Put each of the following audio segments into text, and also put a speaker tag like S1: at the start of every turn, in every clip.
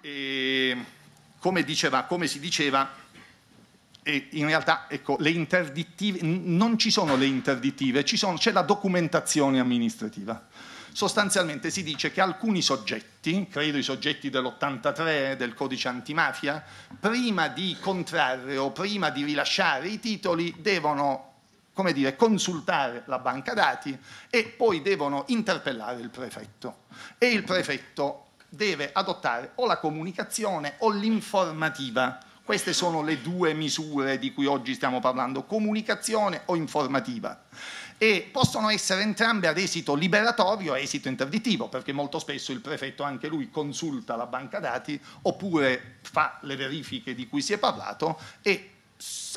S1: eh, come, diceva, come, si diceva, eh, in realtà ecco, le interdittive, non ci sono le interdittive, c'è la documentazione amministrativa. Sostanzialmente si dice che alcuni soggetti, credo i soggetti dell'83 del codice antimafia, prima di contrarre o prima di rilasciare i titoli devono come dire, consultare la banca dati e poi devono interpellare il prefetto. E il prefetto deve adottare o la comunicazione o l'informativa. Queste sono le due misure di cui oggi stiamo parlando, comunicazione o informativa. E possono essere entrambe ad esito liberatorio o esito interdittivo, perché molto spesso il prefetto anche lui consulta la banca dati oppure fa le verifiche di cui si è parlato e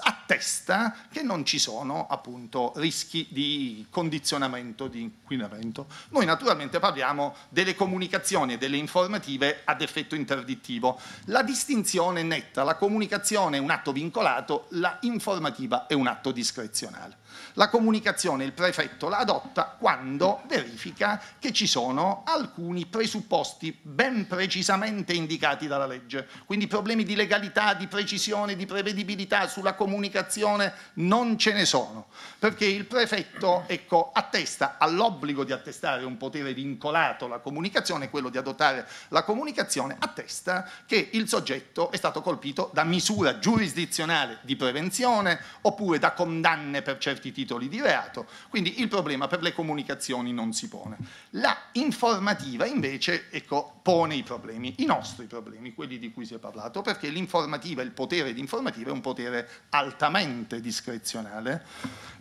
S1: attesta che non ci sono appunto rischi di condizionamento, di inquinamento. Noi naturalmente parliamo delle comunicazioni e delle informative ad effetto interdittivo. La distinzione netta, la comunicazione è un atto vincolato, la informativa è un atto discrezionale. La comunicazione il prefetto la adotta quando verifica che ci sono alcuni presupposti ben precisamente indicati dalla legge, quindi problemi di legalità, di precisione, di prevedibilità sulla comunicazione non ce ne sono, perché il prefetto ecco, attesta, ha l'obbligo di attestare un potere vincolato alla comunicazione, quello di adottare la comunicazione, attesta che il soggetto è stato colpito da misura giurisdizionale di prevenzione oppure da condanne per certi titoli di reato, quindi il problema per le comunicazioni non si pone. La informativa invece ecco, pone i problemi, i nostri problemi, quelli di cui si è parlato, perché l'informativa, il potere di informativa è un potere essere altamente discrezionale,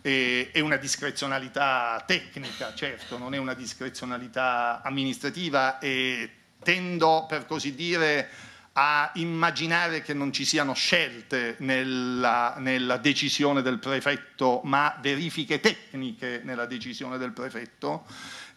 S1: è una discrezionalità tecnica, certo, non è una discrezionalità amministrativa e tendo, per così dire, a immaginare che non ci siano scelte nella, nella, decisione del prefetto, ma verifiche tecniche nella decisione del prefetto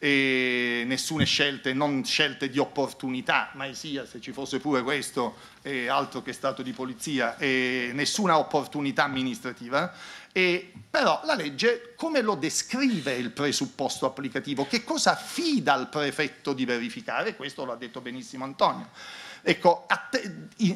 S1: eh, nessune scelte, non scelte di opportunità, mai sia se ci fosse pure questo, eh, altro che stato di polizia, eh, nessuna opportunità amministrativa. E però la legge come lo descrive il presupposto applicativo? Che cosa affida al prefetto di verificare? Questo lo ha detto benissimo Antonio. Ecco,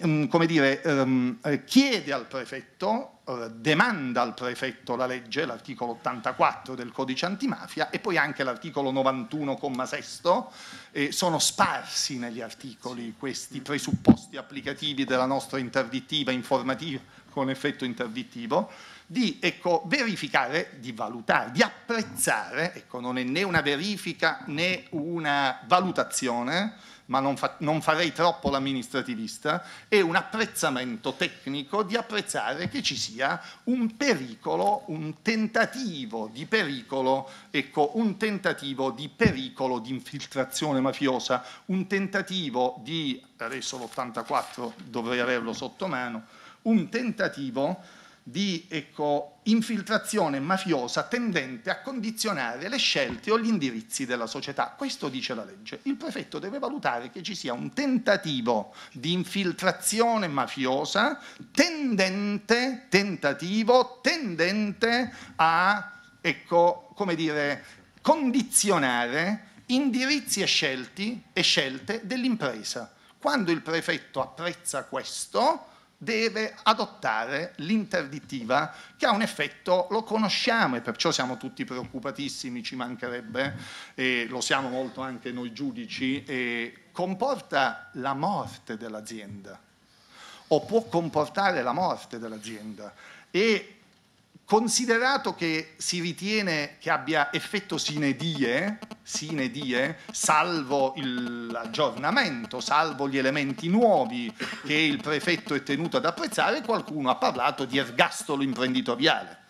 S1: mm, come dire, ehm, eh, chiede al prefetto, eh, demanda al prefetto la legge, l'articolo 84 del codice antimafia e poi anche l'articolo 91,6, eh, sono sparsi negli articoli questi presupposti applicativi della nostra interdittiva informativa con effetto interdittivo, di ecco, verificare, di valutare, di apprezzare, ecco, non è né una verifica né una valutazione, ma non, fa, non farei troppo l'amministrativista, è un apprezzamento tecnico di apprezzare che ci sia un pericolo, un tentativo di pericolo, ecco, un tentativo di pericolo di infiltrazione mafiosa, un tentativo di, adesso l'84 dovrei averlo sotto mano, un tentativo di ecco, infiltrazione mafiosa tendente a condizionare le scelte o gli indirizzi della società. Questo dice la legge. Il prefetto deve valutare che ci sia un tentativo di infiltrazione mafiosa tendente, tentativo, tendente a, ecco, come dire, condizionare indirizzi e, scelti, e scelte dell'impresa. Quando il prefetto apprezza questo, deve adottare l'interdittiva che ha un effetto, lo conosciamo e perciò siamo tutti preoccupatissimi, ci mancherebbe, e lo siamo molto anche noi giudici, e comporta la morte dell'azienda o può comportare la morte dell'azienda e Considerato che si ritiene che abbia effetto sine die, sine die salvo l'aggiornamento, salvo gli elementi nuovi che il prefetto è tenuto ad apprezzare, qualcuno ha parlato di ergastolo imprenditoriale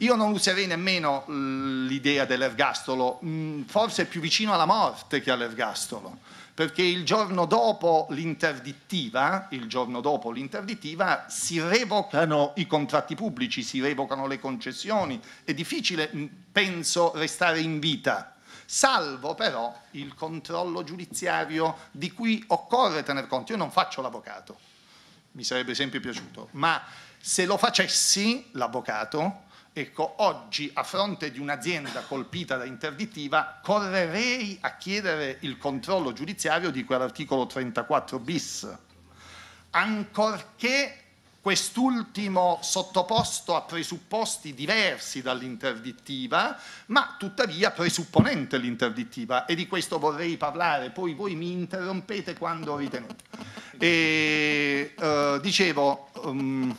S1: io non userei nemmeno l'idea dell'ergastolo, mm, forse più vicino alla morte che all'ergastolo, perché il giorno dopo l'interdittiva, si revocano i contratti pubblici, si revocano le concessioni, è difficile, mm, penso, restare in vita salvo però il controllo giudiziario di cui occorre tener conto. Io non faccio l'avvocato, mi sarebbe sempre piaciuto, ma se lo facessi l'avvocato Ecco, oggi a fronte di un'azienda colpita da interdittiva correrei a chiedere il controllo giudiziario di quell'articolo 34 bis, ancorché quest'ultimo sottoposto a presupposti diversi dall'interdittiva, ma tuttavia presupponente l'interdittiva e di questo vorrei parlare, poi voi mi interrompete quando ritenete. E, eh, dicevo... Um,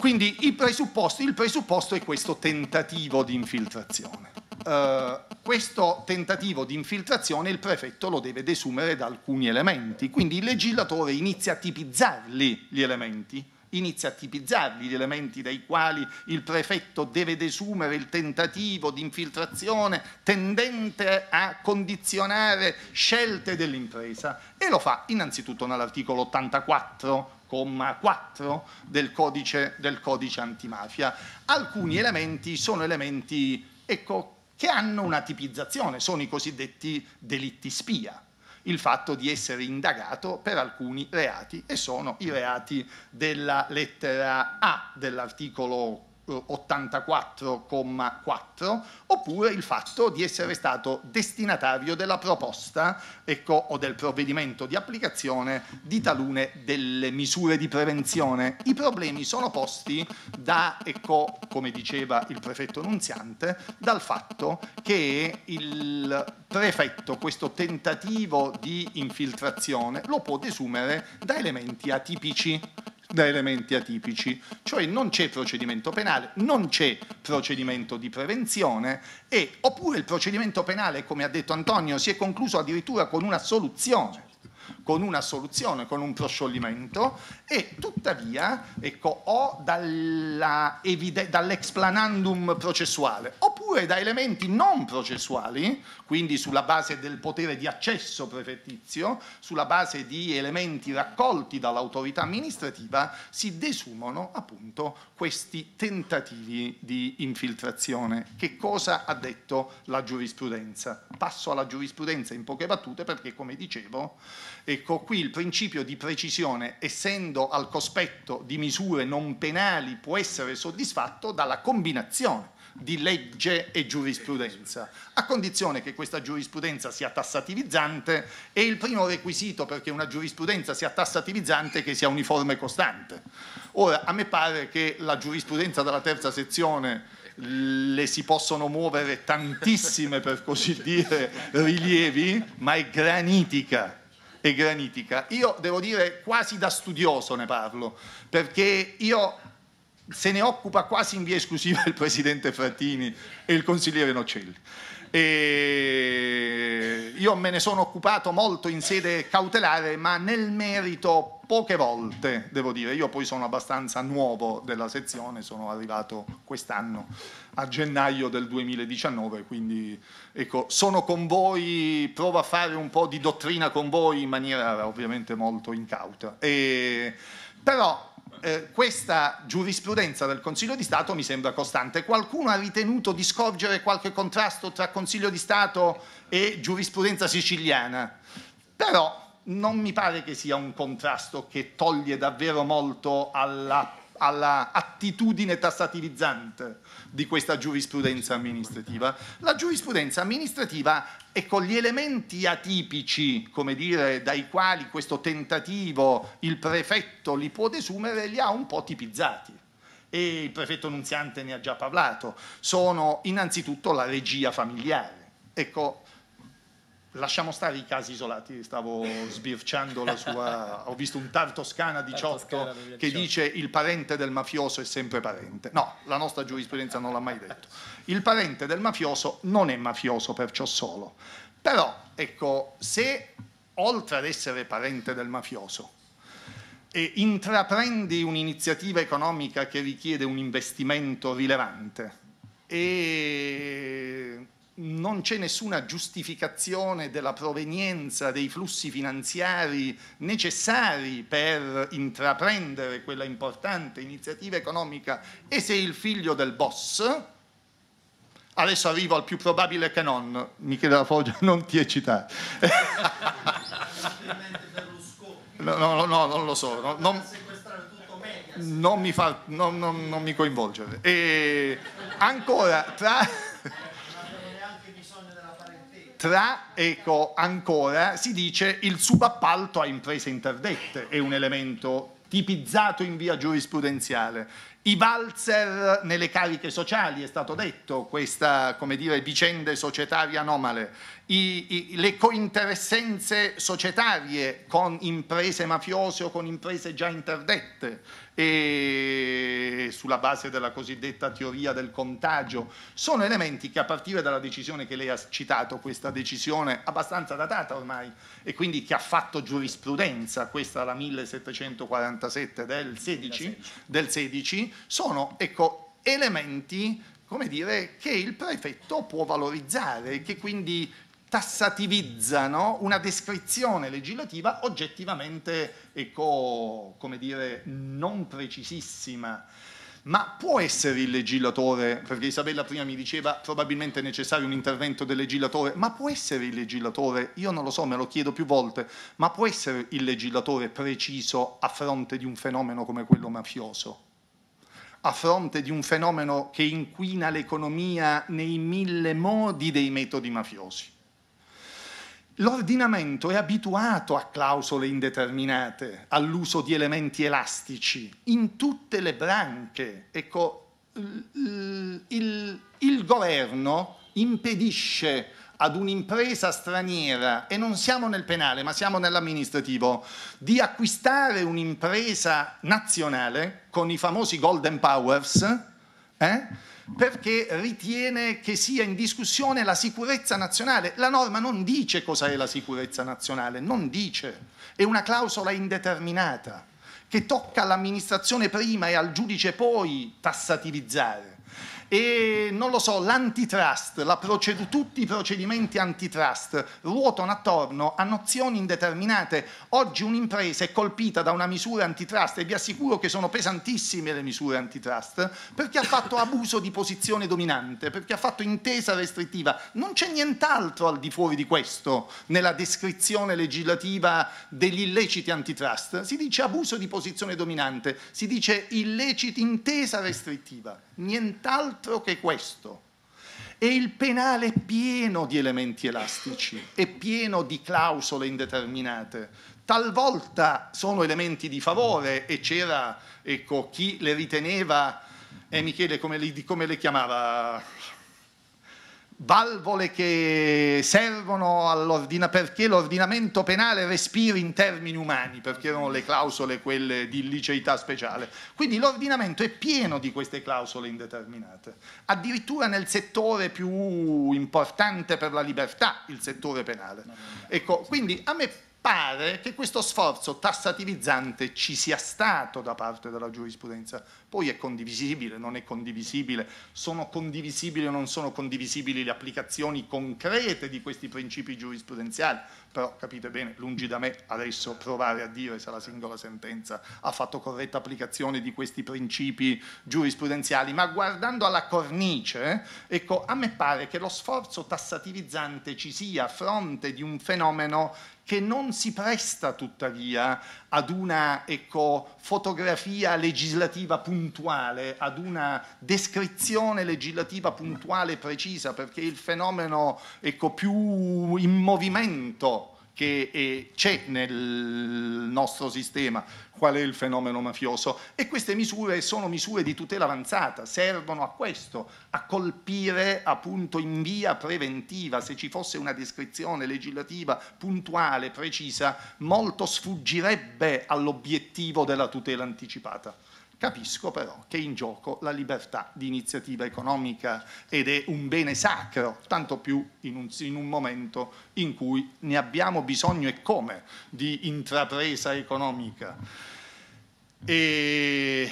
S1: Quindi il presupposto, il presupposto è questo tentativo di infiltrazione. Uh, questo tentativo di infiltrazione il prefetto lo deve desumere da alcuni elementi, quindi il legislatore inizia a tipizzarli gli elementi, inizia a tipizzarli gli elementi dai quali il prefetto deve desumere il tentativo di infiltrazione tendente a condizionare scelte dell'impresa e lo fa innanzitutto nell'articolo 84 comma 4 del codice, del codice antimafia. Alcuni elementi sono elementi ecco, che hanno una tipizzazione, sono i cosiddetti delitti spia il fatto di essere indagato per alcuni reati e sono i reati della lettera A dell'articolo 84,4 oppure il fatto di essere stato destinatario della proposta ecco, o del provvedimento di applicazione di talune delle misure di prevenzione. I problemi sono posti da, ecco, come diceva il prefetto Nunziante, dal fatto che il prefetto questo tentativo di infiltrazione lo può desumere da elementi atipici da elementi atipici, cioè non c'è procedimento penale, non c'è procedimento di prevenzione e oppure il procedimento penale, come ha detto Antonio, si è concluso addirittura con una soluzione con una soluzione, con un proscioglimento e tuttavia ecco, o dall'explanandum processuale oppure da elementi non processuali, quindi sulla base del potere di accesso prefettizio, sulla base di elementi raccolti dall'autorità amministrativa, si desumono appunto questi tentativi di infiltrazione. Che cosa ha detto la giurisprudenza? Passo alla giurisprudenza in poche battute perché, come dicevo, Ecco, qui il principio di precisione, essendo al cospetto di misure non penali, può essere soddisfatto dalla combinazione di legge e giurisprudenza, a condizione che questa giurisprudenza sia tassativizzante e il primo requisito perché una giurisprudenza sia tassativizzante è che sia uniforme e costante. Ora, a me pare che la giurisprudenza della terza sezione le si possono muovere tantissime, per così dire, rilievi, ma è granitica e granitica. Io devo dire quasi da studioso ne parlo, perché io se ne occupa quasi in via esclusiva il presidente Frattini e il consigliere Nocelli. E io me ne sono occupato molto in sede cautelare, ma nel merito poche volte, devo dire. Io poi sono abbastanza nuovo della sezione, sono arrivato quest'anno a gennaio del 2019, quindi ecco, sono con voi, provo a fare un po' di dottrina con voi in maniera ovviamente molto incauta. E, però eh, questa giurisprudenza del Consiglio di Stato mi sembra costante. Qualcuno ha ritenuto di scorgere qualche contrasto tra Consiglio di Stato e giurisprudenza siciliana, però non mi pare che sia un contrasto che toglie davvero molto alla, alla attitudine tassativizzante di questa giurisprudenza amministrativa. La giurisprudenza amministrativa e con gli elementi atipici, come dire, dai quali questo tentativo il prefetto li può desumere, li ha un po' tipizzati e il prefetto Nunziante ne ha già parlato, sono innanzitutto la regia familiare. Ecco, Lasciamo stare i casi isolati, stavo sbirciando la sua... ho visto un TAR Toscana 18 che dice il parente del mafioso è sempre parente. No, la nostra giurisprudenza non l'ha mai detto. Il parente del mafioso non è mafioso perciò solo. Però, ecco, se oltre ad essere parente del mafioso e intraprendi un'iniziativa economica che richiede un investimento rilevante e non c'è nessuna giustificazione della provenienza dei flussi finanziari necessari per intraprendere quella importante iniziativa economica e se il figlio del boss, adesso arrivo al più probabile che non, Michele La Foggia non ti eccitare. no, no, no, non lo so. No, non, non, mi fa, non, non, mi coinvolgere. E ancora, tra... Tra, ecco, ancora si dice il subappalto a imprese interdette è un elemento tipizzato in via giurisprudenziale i valzer nelle cariche sociali, è stato detto, questa dire, vicende societarie anomale, I, i, le cointeressenze societarie con imprese mafiose o con imprese già interdette e sulla base della cosiddetta teoria del contagio, sono elementi che a partire dalla decisione che lei ha citato, questa decisione abbastanza datata ormai e quindi che ha fatto giurisprudenza, questa la 1747 del 16, del 16 sono ecco, elementi come dire, che il prefetto può valorizzare, che quindi tassativizzano una descrizione legislativa oggettivamente, ecco, come dire, non precisissima. Ma può essere il legislatore, perché Isabella prima mi diceva probabilmente è necessario un intervento del legislatore, ma può essere il legislatore, io non lo so, me lo chiedo più volte, ma può essere il legislatore preciso a fronte di un fenomeno come quello mafioso? a fronte di un fenomeno che inquina l'economia nei mille modi dei metodi mafiosi. L'ordinamento è abituato a clausole indeterminate, all'uso di elementi elastici in tutte le branche. Ecco, il, il, il governo impedisce ad un'impresa straniera, e non siamo nel penale ma siamo nell'amministrativo, di acquistare un'impresa nazionale con i famosi golden powers, eh? perché ritiene che sia in discussione la sicurezza nazionale. La norma non dice cosa è la sicurezza nazionale, non dice, è una clausola indeterminata che tocca all'amministrazione prima e al giudice poi tassativizzare e non lo so, l'antitrust, la tutti i procedimenti antitrust ruotano attorno a nozioni indeterminate. Oggi un'impresa è colpita da una misura antitrust e vi assicuro che sono pesantissime le misure antitrust perché ha fatto abuso di posizione dominante, perché ha fatto intesa restrittiva. Non c'è nient'altro al di fuori di questo nella descrizione legislativa degli illeciti antitrust. Si dice abuso di posizione dominante, si dice illeciti intesa restrittiva, nient'altro altro che questo. E il penale è pieno di elementi elastici, è pieno di clausole indeterminate. Talvolta sono elementi di favore e c'era ecco, chi le riteneva, e eh, Michele come le, come le chiamava valvole che servono all'ordina, perché l'ordinamento penale respiri in termini umani, perché erano le clausole quelle di liceità speciale. Quindi l'ordinamento è pieno di queste clausole indeterminate, addirittura nel settore più importante per la libertà, il settore penale. Ecco, quindi a me pare che questo sforzo tassativizzante ci sia stato da parte della giurisprudenza, poi è condivisibile, non è condivisibile, sono condivisibili o non sono condivisibili le applicazioni concrete di questi principi giurisprudenziali, però capite bene, lungi da me adesso provare a dire se la singola sentenza ha fatto corretta applicazione di questi principi giurisprudenziali, ma guardando alla cornice, ecco, a me pare che lo sforzo tassativizzante ci sia a fronte di un fenomeno che non si presta tuttavia ad una ecco, fotografia legislativa puntuale puntuale, ad una descrizione legislativa puntuale e precisa, perché il fenomeno ecco, più in movimento che eh, c'è nel nostro sistema, qual è il fenomeno mafioso. E queste misure sono misure di tutela avanzata, servono a questo, a colpire appunto in via preventiva. Se ci fosse una descrizione legislativa puntuale, precisa, molto sfuggirebbe all'obiettivo della tutela anticipata. Capisco però che è in gioco la libertà di iniziativa economica ed è un bene sacro, tanto più in un, in un, momento in cui ne abbiamo bisogno e come di intrapresa economica. E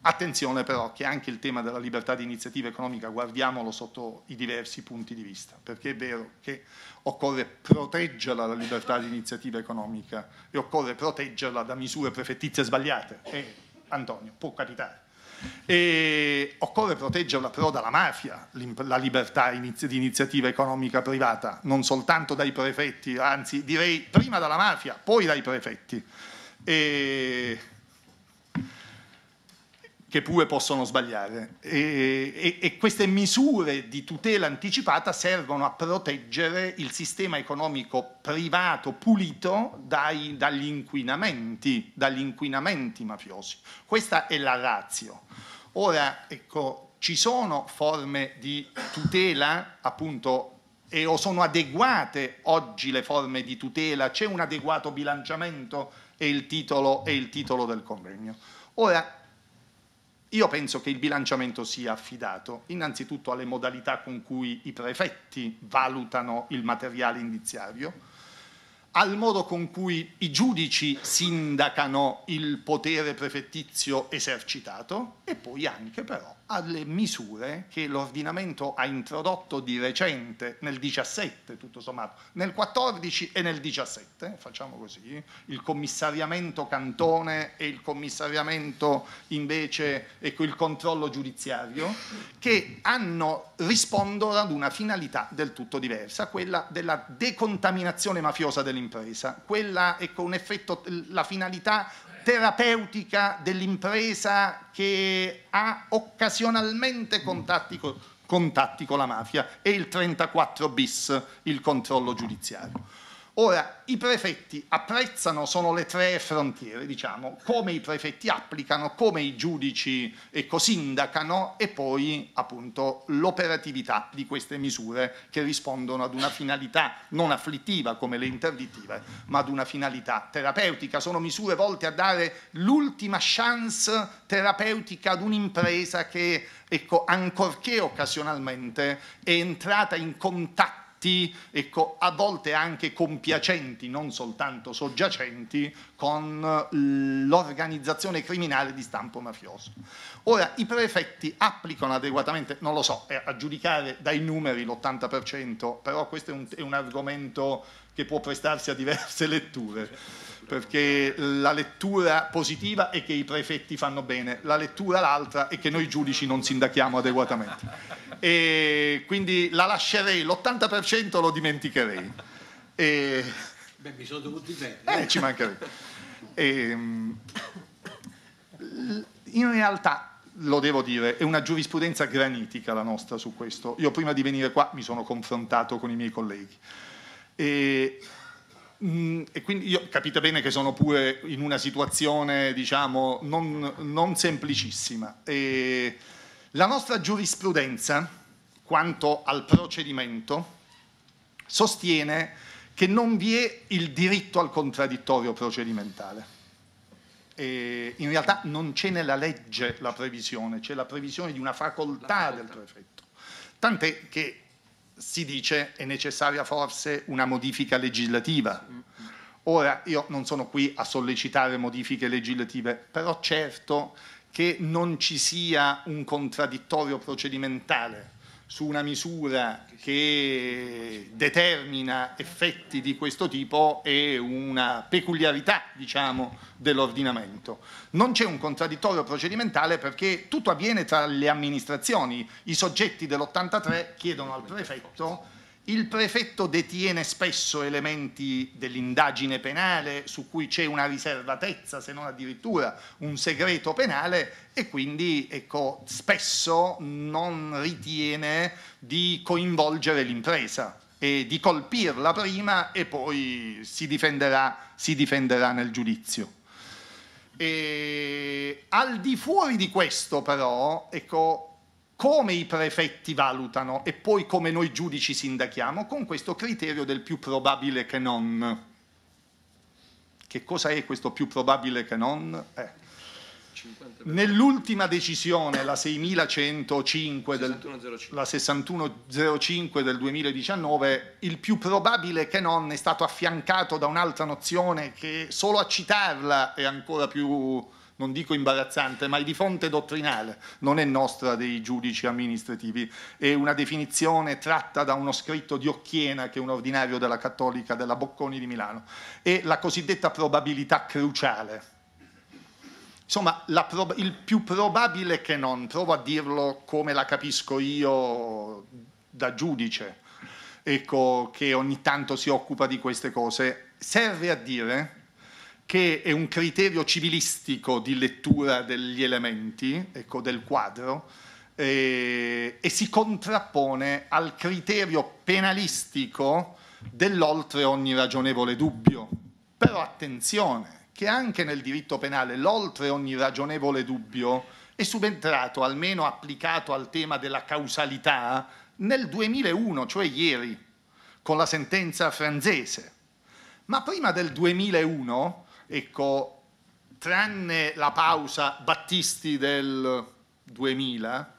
S1: attenzione però che anche il tema della libertà di iniziativa economica guardiamolo sotto i diversi punti di vista, perché è vero che occorre proteggerla la libertà di iniziativa economica e occorre proteggerla da misure prefettizie sbagliate. E, Antonio, può capitare. E occorre proteggerla però dalla mafia, la libertà di iniziativa economica privata, non soltanto dai prefetti, anzi direi prima dalla mafia, poi dai prefetti. E che pure possono sbagliare. E, e, e, queste misure di tutela anticipata servono a proteggere il sistema economico privato pulito dai, dagli, inquinamenti, dagli inquinamenti mafiosi. Questa è la razio. Ora, ecco, ci sono forme di tutela, appunto, e, o sono adeguate oggi le forme di tutela? C'è un adeguato bilanciamento? È il titolo, è il titolo del convegno. Ora, io penso che il bilanciamento sia affidato innanzitutto alle modalità con cui i prefetti valutano il materiale indiziario, al modo con cui i giudici sindacano il potere prefettizio esercitato e poi anche però alle misure che l'ordinamento ha introdotto di recente nel 17 tutto sommato, nel 14 e nel 17, facciamo così, il commissariamento cantone e il commissariamento invece, ecco il controllo giudiziario, che hanno, rispondono ad una finalità del tutto diversa, quella della decontaminazione mafiosa dell'impresa all'impresa. Quella, è con ecco, effetto, la finalità terapeutica dell'impresa che ha occasionalmente contatti, con, contatti con la mafia e il 34 bis, il controllo giudiziario. Ora, i prefetti apprezzano, sono le tre frontiere, diciamo, come i prefetti applicano, come i giudici ecco, sindacano e poi appunto l'operatività di queste misure che rispondono ad una finalità non afflittiva come le interdittive, ma ad una finalità terapeutica. Sono misure volte a dare l'ultima chance terapeutica ad un'impresa che, ecco, ancorché occasionalmente, è entrata in contatto fatti, ecco, a volte anche compiacenti, non soltanto soggiacenti, con eh, l'organizzazione criminale di stampo mafioso. Ora, i prefetti applicano adeguatamente, non lo so, è eh, a giudicare dai numeri l'80%, però questo è un, è un argomento che può prestarsi a diverse letture perché la lettura positiva è che i prefetti fanno bene, la lettura l'altra è che noi giudici non sindachiamo adeguatamente. E quindi la lascerei, l'80% lo dimenticherei. E... Beh, mi sono dovuto dire. Eh, ci mancherebbe. E... Ehm, in realtà lo devo dire, è una giurisprudenza granitica la nostra su questo. Io prima di venire qua mi sono confrontato con i miei colleghi. E Mm, e quindi io, capite bene che sono pure in una situazione, diciamo, non, non semplicissima. E la nostra giurisprudenza, quanto al procedimento, sostiene che non vi è il diritto al contraddittorio procedimentale. E in realtà non c'è nella legge la previsione, c'è la previsione di una facoltà, facoltà. del prefetto. Tant'è che si dice è necessaria forse una modifica legislativa. Ora io non sono qui a sollecitare modifiche legislative, però certo che non ci sia un contraddittorio procedimentale su una misura che determina effetti di questo tipo è una peculiarità diciamo, dell'ordinamento. Non c'è un contraddittorio procedimentale perché tutto avviene tra le amministrazioni. I soggetti dell'83 chiedono al prefetto il prefetto detiene spesso elementi dell'indagine penale su cui c'è una riservatezza, se non addirittura un segreto penale e quindi ecco, spesso non ritiene di coinvolgere l'impresa e di colpirla prima e poi si difenderà, si difenderà nel giudizio. E al di fuori di questo però, ecco, come i prefetti valutano e poi come noi giudici sindachiamo con questo criterio del più probabile che non. Che cosa è questo più probabile che non? Eh. Nell'ultima decisione, la 6105 del, 6105. La 6105 del 2019, il più probabile che non è stato affiancato da un'altra nozione che solo a citarla è ancora più non dico imbarazzante, ma è di fonte dottrinale, non è nostra dei giudici amministrativi, è una definizione tratta da uno scritto di Occhiena, che è un ordinario della Cattolica della Bocconi di Milano, è la cosiddetta probabilità cruciale. Insomma, il più probabile che non, provo a dirlo come la capisco io da giudice, ecco, che ogni tanto si occupa di queste cose, serve a dire che è un criterio civilistico di lettura degli elementi, ecco, del quadro, eh, e si contrappone al criterio penalistico dell'oltre ogni ragionevole dubbio. Però attenzione, che anche nel diritto penale l'oltre ogni ragionevole dubbio è subentrato, almeno applicato al tema della causalità, nel 2001, cioè ieri, con la sentenza francese. Ma prima del 2001 ecco, tranne la pausa Battisti del 2000,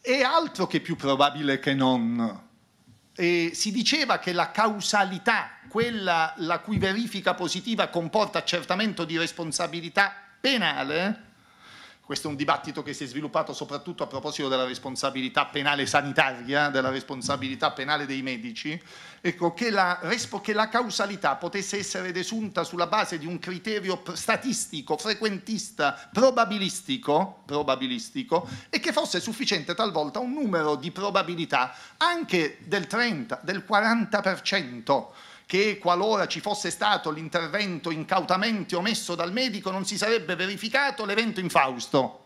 S1: è altro che più probabile che non. E si diceva che la causalità, quella la cui verifica positiva comporta accertamento di responsabilità penale, questo è un dibattito che si è sviluppato soprattutto a proposito della responsabilità penale sanitaria, della responsabilità penale dei medici, ecco, che, la, che, la, causalità potesse essere desunta sulla base di un criterio statistico, frequentista, probabilistico, probabilistico e che fosse sufficiente talvolta un numero di probabilità anche del 30, del 40% che qualora ci fosse stato l'intervento incautamente omesso dal medico non si sarebbe verificato l'evento infausto.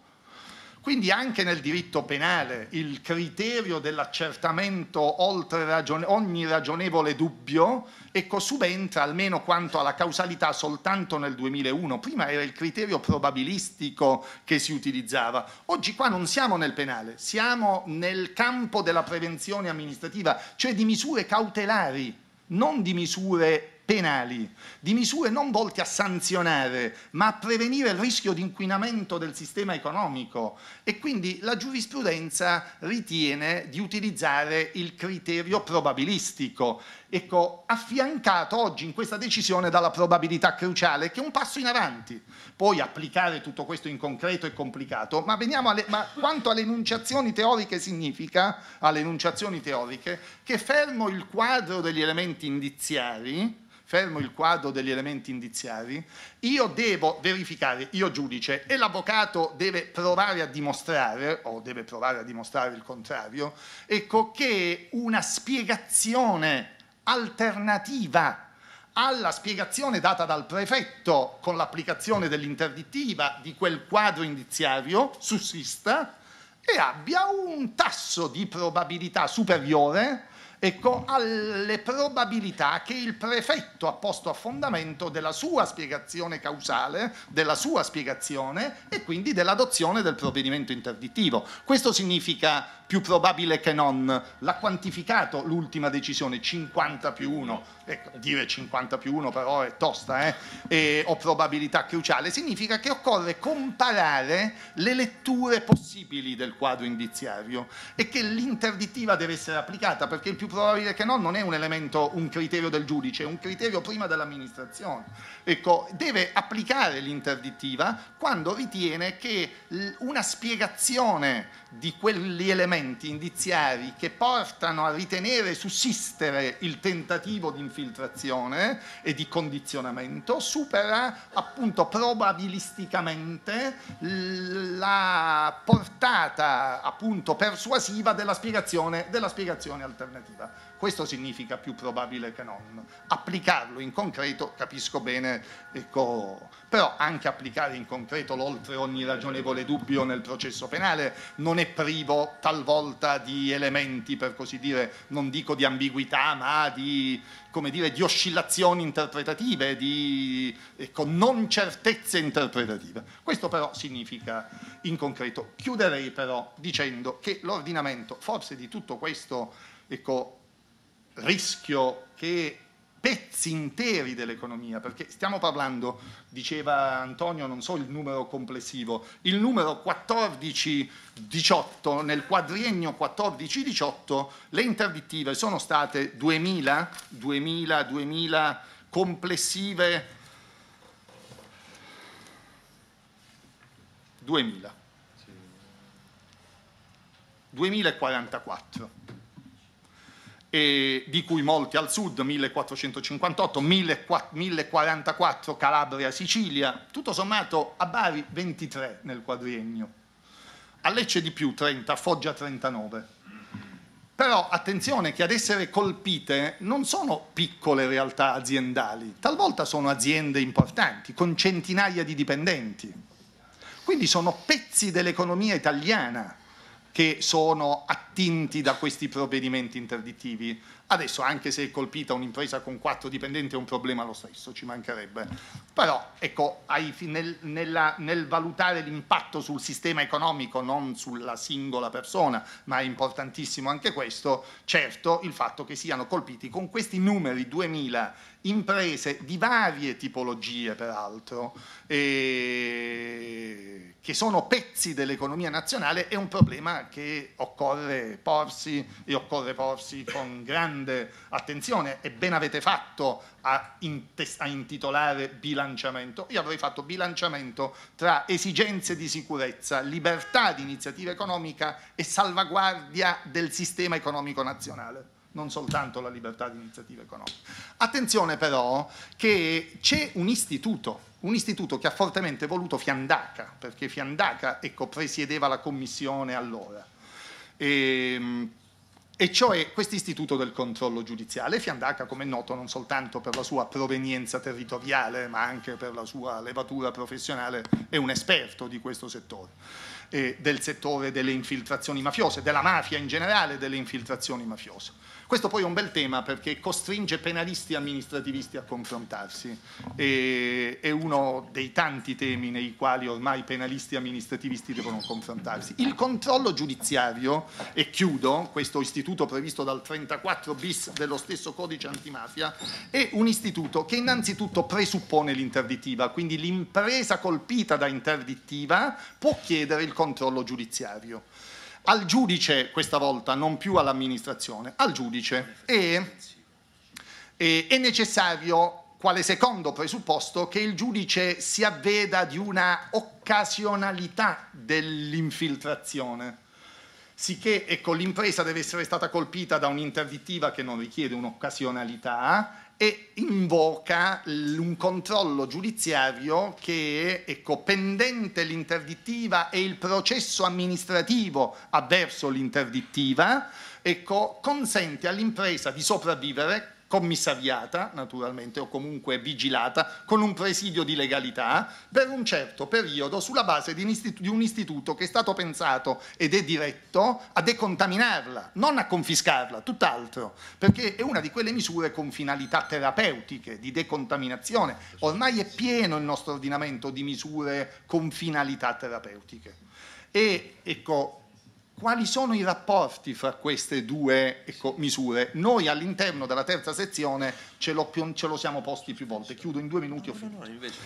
S1: Quindi anche nel diritto penale il criterio dell'accertamento oltre ragione, ogni ragionevole dubbio ecco, subentra almeno quanto alla causalità soltanto nel 2001. Prima era il criterio probabilistico che si utilizzava. Oggi qua non siamo nel penale, siamo nel campo della prevenzione amministrativa, cioè di misure cautelari non di misure penali, di misure non volte a sanzionare, ma a prevenire il rischio di inquinamento del sistema economico e quindi la giurisprudenza ritiene di utilizzare il criterio probabilistico ecco, affiancato oggi in questa decisione dalla probabilità cruciale, che è un passo in avanti. Poi applicare tutto questo in concreto è complicato, ma, alle, ma quanto alle enunciazioni teoriche significa, alle enunciazioni teoriche, che fermo il quadro degli elementi indiziari, fermo il quadro degli elementi indiziari, io devo verificare, io giudice, e l'avvocato deve provare a dimostrare, o deve provare a dimostrare il contrario, ecco che una spiegazione alternativa alla spiegazione data dal prefetto con l'applicazione dell'interdittiva di quel quadro indiziario sussista e abbia un tasso di probabilità superiore ecco, alle probabilità che il prefetto ha posto a fondamento della sua spiegazione causale, della sua spiegazione e quindi dell'adozione del provvedimento interdittivo. Questo significa più probabile che non, l'ha quantificato l'ultima decisione, 50 più 1, ecco, dire 50 più 1 però è tosta, eh? e, o probabilità cruciale, significa che occorre comparare le letture possibili del quadro indiziario e che l'interdittiva deve essere applicata perché il più probabile che non non è un elemento, un criterio del giudice, è un criterio prima dell'amministrazione. Ecco, deve applicare l'interdittiva quando ritiene che una spiegazione di quegli elementi indiziari che portano a ritenere sussistere il tentativo di infiltrazione e di condizionamento supera appunto probabilisticamente la portata appunto persuasiva della spiegazione, della spiegazione alternativa. Questo significa più probabile che non. Applicarlo in concreto capisco bene ecco, però anche applicare in concreto l'oltre ogni ragionevole dubbio nel processo penale non è privo talvolta di elementi, per così dire, non dico di ambiguità, ma di, dire, di oscillazioni interpretative, di ecco, non certezze interpretative. Questo però significa in concreto. Chiuderei però dicendo che l'ordinamento, forse di tutto questo ecco, rischio che pezzi interi dell'economia, perché stiamo parlando, diceva Antonio, non so il numero complessivo, il numero 14-18, nel quadriennio 14-18 le interdittive sono state 2000, 2000, 2000 complessive, 2000, 2044 eh, di cui molti al sud, 1458, 1044 Calabria, Sicilia, tutto sommato a Bari 23 nel quadriennio, a Lecce di più 30, a Foggia 39. Però attenzione che ad essere colpite non sono piccole realtà aziendali, talvolta sono aziende importanti, con centinaia di dipendenti. Quindi sono pezzi dell'economia italiana che sono attinti da questi provvedimenti interdittivi. Adesso, anche se è colpita un'impresa con quattro dipendenti, è un problema lo stesso, ci mancherebbe. Però, ecco, nel, nella, nel valutare l'impatto sul sistema economico, non sulla singola persona, ma è importantissimo anche questo, certo il fatto che siano colpiti con questi numeri 2000 imprese di varie tipologie peraltro, eh, che sono pezzi dell'economia nazionale, è un problema che occorre porsi e occorre porsi con grande attenzione e ben avete fatto a, a intitolare bilanciamento. Io avrei fatto bilanciamento tra esigenze di sicurezza, libertà di iniziativa economica e salvaguardia del sistema economico nazionale non soltanto la libertà di iniziativa economica. Attenzione però che c'è un istituto, un istituto che ha fortemente voluto Fiandaca, perché Fiandaca ecco, presiedeva la commissione allora, e, ehm, e cioè questo istituto del controllo giudiziale. Fiandaca, come è noto, non soltanto per la sua provenienza territoriale, ma anche per la sua levatura professionale, è un esperto di questo settore eh, del settore delle infiltrazioni mafiose, della mafia in generale, delle infiltrazioni mafiose. Questo poi è un bel tema perché costringe penalisti e amministrativisti a confrontarsi. E, è uno dei tanti temi nei quali ormai penalisti e amministrativisti devono confrontarsi. Il controllo giudiziario, e chiudo, questo istituto previsto dal 34 bis dello stesso codice antimafia, è un istituto che innanzitutto presuppone l'interdittiva, quindi l'impresa colpita da interdittiva può chiedere il controllo giudiziario al giudice questa volta, non più all'amministrazione, al giudice. E, è necessario quale secondo presupposto che il giudice si avveda di una occasionalità dell'infiltrazione, sicché ecco, l'impresa deve essere stata colpita da un'interdittiva che non richiede un'occasionalità e invoca un controllo giudiziario che, ecco, pendente l'interdittiva e il processo amministrativo avverso l'interdittiva, ecco, consente all'impresa di sopravvivere commissariata naturalmente o comunque vigilata con un presidio di legalità per un certo periodo sulla base di un, istituto, di un istituto che è stato pensato ed è diretto a decontaminarla, non a confiscarla, tutt'altro, perché è una di quelle misure con finalità terapeutiche di decontaminazione. Ormai è pieno il nostro ordinamento di misure con finalità terapeutiche. E ecco, quali sono i rapporti fra queste due ecco, misure. Noi all'interno della terza sezione ce, più, ce, lo siamo posti più volte. Chiudo in due minuti no, No, no, invece,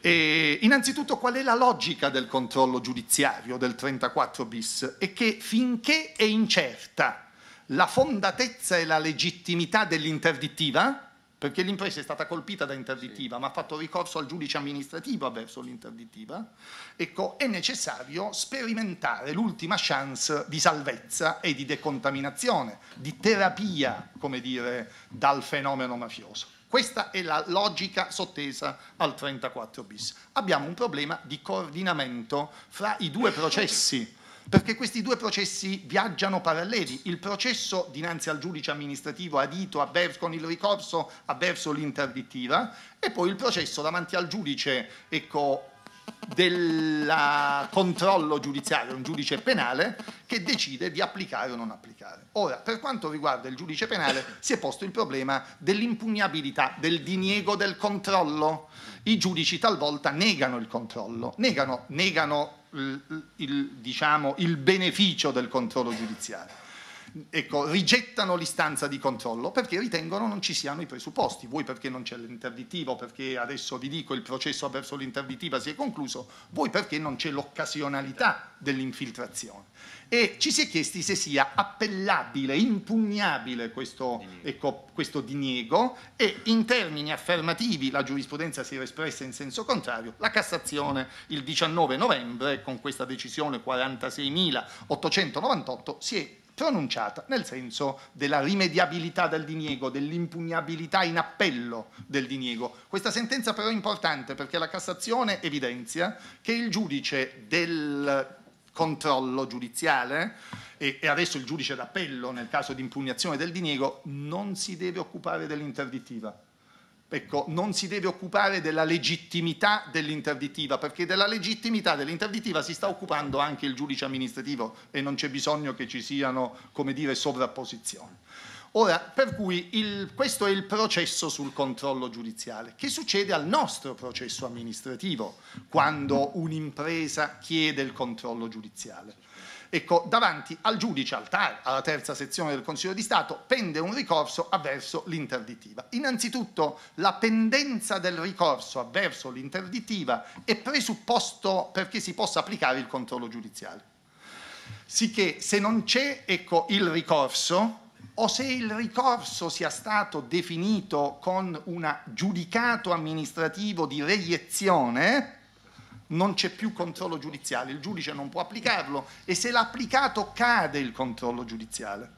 S1: e, innanzitutto qual è la logica del controllo giudiziario del 34 bis? È che finché è incerta la fondatezza e la legittimità dell'interdittiva, perché l'impresa è stata colpita da interdittiva sì. ma ha fatto ricorso al giudice amministrativo verso l'interdittiva, ecco, è necessario sperimentare l'ultima chance di salvezza e di decontaminazione, di terapia, come dire, dal fenomeno mafioso. Questa è la logica sottesa al 34 bis. Abbiamo un problema di coordinamento fra i due processi perché questi due processi viaggiano paralleli, il processo dinanzi al giudice amministrativo adito avverso, con il ricorso avverso l'interdittiva e poi il processo davanti al giudice ecco, del controllo giudiziario, un giudice penale che decide di applicare o non applicare. Ora, per quanto riguarda il giudice penale, si è posto il problema dell'impugnabilità, del diniego del controllo. I giudici talvolta negano il controllo, negano, negano il, il, diciamo, il beneficio del controllo giudiziario ecco, rigettano l'istanza di controllo perché ritengono non ci siano i presupposti, voi perché non c'è l'interdittivo, perché adesso vi dico il processo verso l'interdittiva si è concluso, voi perché non c'è l'occasionalità dell'infiltrazione. E ci si è chiesti se sia appellabile, impugnabile questo, ecco, questo diniego e in termini affermativi la giurisprudenza si era espressa in senso contrario, la Cassazione il 19 novembre con questa decisione 46.898 si è pronunciata nel senso della rimediabilità del diniego, dell'impugnabilità in appello del diniego. Questa sentenza però è importante perché la Cassazione evidenzia che il giudice del controllo giudiziale e, adesso il giudice d'appello nel caso di impugnazione del diniego non si deve occupare dell'interdittiva Ecco, non si deve occupare della legittimità dell'interdittiva, perché della legittimità dell'interdittiva si sta occupando anche il giudice amministrativo e non c'è bisogno che ci siano, come dire, sovrapposizioni. Ora, per cui il, questo è il processo sul controllo giudiziale. Che succede al nostro processo amministrativo quando un'impresa chiede il controllo giudiziale? Ecco, davanti al giudice, al TAR, alla terza sezione del Consiglio di Stato, pende un ricorso avverso l'interdittiva. Innanzitutto la pendenza del ricorso avverso l'interdittiva è presupposto perché si possa applicare il controllo giudiziario. Sicché se non c'è ecco, il ricorso, o se il ricorso sia stato definito con un giudicato amministrativo di reiezione, non c'è più controllo giudiziale, il giudice non può applicarlo e se l'ha applicato cade il controllo giudiziale.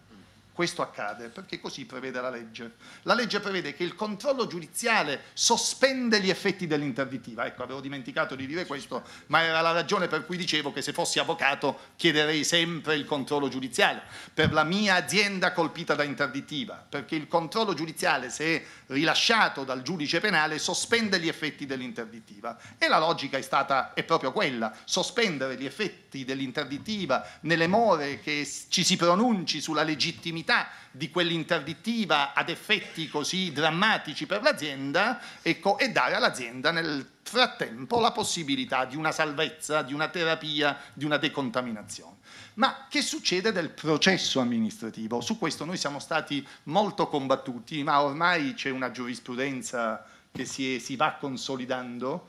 S1: Questo accade perché così prevede la legge. La legge prevede che il controllo giudiziale sospende gli effetti dell'interdittiva. Ecco, avevo dimenticato di dire questo, ma era la ragione per cui dicevo che se fossi avvocato chiederei sempre il controllo giudiziale per la mia azienda colpita da interdittiva, perché il controllo giudiziale, se rilasciato dal giudice penale sospende gli effetti dell'interdittiva. E la logica è, stata, è proprio quella, sospendere gli effetti dell'interdittiva nelle more che ci si pronunci sulla legittimità di quell'interdittiva ad effetti così drammatici per l'azienda ecco, e dare all'azienda nel frattempo la possibilità di una salvezza, di una terapia, di una decontaminazione. Ma che succede del processo amministrativo? Su questo noi siamo stati molto combattuti, ma ormai c'è una giurisprudenza che si, è, si va consolidando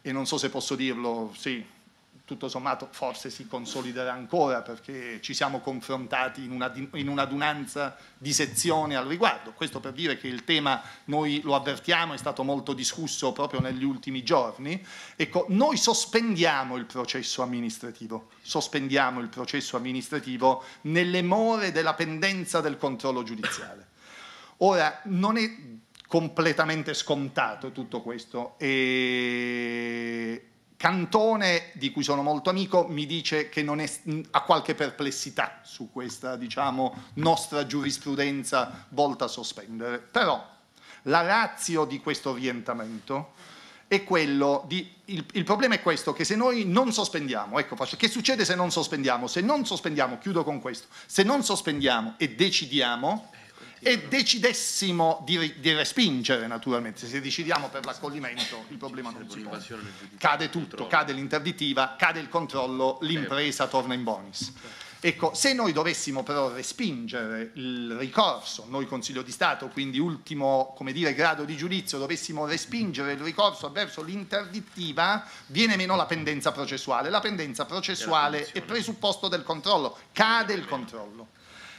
S1: e non so se posso dirlo, sì, tutto sommato forse si consoliderà ancora perché ci siamo confrontati in, una, in un'adunanza di sezione al riguardo. Questo per dire che il tema noi lo avvertiamo, è stato molto discusso proprio negli ultimi giorni. Ecco, noi sospendiamo il processo amministrativo, sospendiamo il processo amministrativo nelle more della pendenza del controllo giudiziale. Ora, non è completamente scontato tutto questo e Cantone, di cui sono molto amico, mi dice che è, ha qualche perplessità su questa diciamo, nostra giurisprudenza volta a sospendere, però la razio di questo orientamento è quello di... Il, il, problema è questo, che se noi non sospendiamo, ecco, faccio, che succede se non sospendiamo? Se non sospendiamo, chiudo con questo, se non sospendiamo e decidiamo, e decidessimo di, di, respingere naturalmente, se decidiamo per l'accoglimento il problema non si pone. Cade tutto, cade l'interditiva, cade il controllo, l'impresa torna in bonus. Ecco, se noi dovessimo però respingere il ricorso, noi Consiglio di Stato, quindi ultimo dire, grado di giudizio, dovessimo respingere il ricorso verso l'interdittiva, viene meno la pendenza processuale. La pendenza processuale è presupposto del controllo, cade il controllo.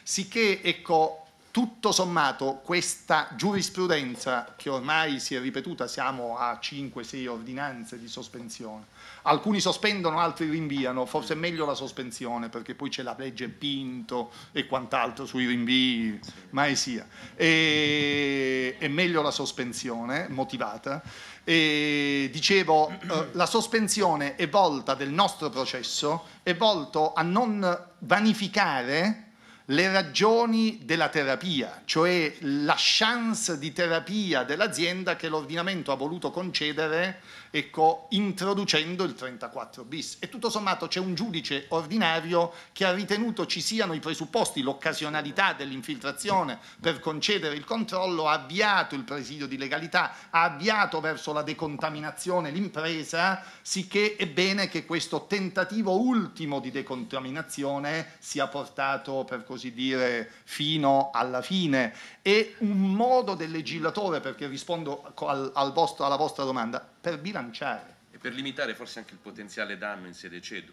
S1: Sicché, ecco, tutto sommato questa giurisprudenza che ormai si è ripetuta, siamo a 5-6 ordinanze di sospensione, alcuni sospendono, altri rinviano, forse è meglio la sospensione perché poi c'è la legge Pinto e quant'altro sui rinvii, mai sia, e, è meglio la sospensione motivata. E dicevo, eh, la sospensione è volta del nostro processo, è volto a non vanificare le ragioni della terapia, cioè la chance di terapia dell'azienda che l'ordinamento ha voluto concedere ecco, introducendo il 34 bis. E tutto sommato c'è un giudice ordinario che ha ritenuto ci siano i presupposti, l'occasionalità dell'infiltrazione per concedere il controllo, ha avviato il presidio di legalità, ha avviato verso la decontaminazione l'impresa, sicché è bene che questo tentativo ultimo di decontaminazione sia portato per così così dire, fino alla fine e un modo del legislatore, perché rispondo al, al vostro, alla vostra domanda, per bilanciare. E per limitare forse anche il potenziale danno in sede CEDU.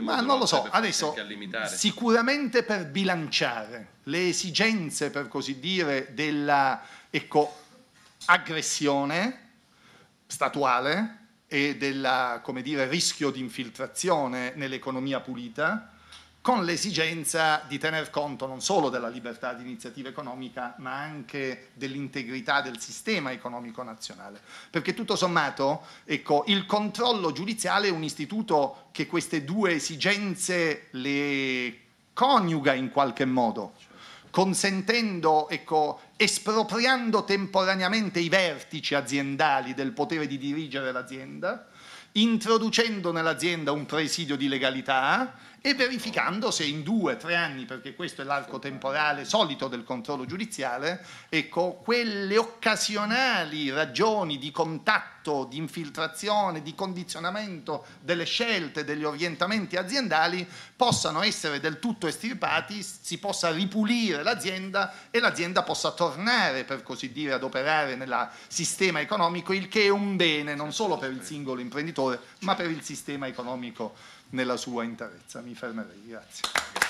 S1: Ma non lo so, adesso sicuramente per bilanciare le esigenze, per così dire, della ecco, aggressione statuale e del rischio di infiltrazione nell'economia pulita, con l'esigenza di tener conto non solo della libertà di iniziativa economica, ma anche dell'integrità del sistema economico nazionale. Perché tutto sommato ecco, il controllo giudiziale è un istituto che queste due esigenze le coniuga in qualche modo consentendo, ecco, espropriando temporaneamente i vertici aziendali del potere di dirigere l'azienda, introducendo nell'azienda un presidio di legalità e verificando se in due o tre anni, perché questo è l'arco temporale solito del controllo giudiziale, ecco, quelle occasionali ragioni di contatto, di infiltrazione, di condizionamento delle scelte, degli orientamenti aziendali possano essere del tutto estirpati, si possa ripulire l'azienda e l'azienda possa tornare, per così dire, ad operare nel sistema economico, il che è un bene non solo per il singolo imprenditore, ma per il sistema economico nella sua interezza. Mi fermerei, grazie.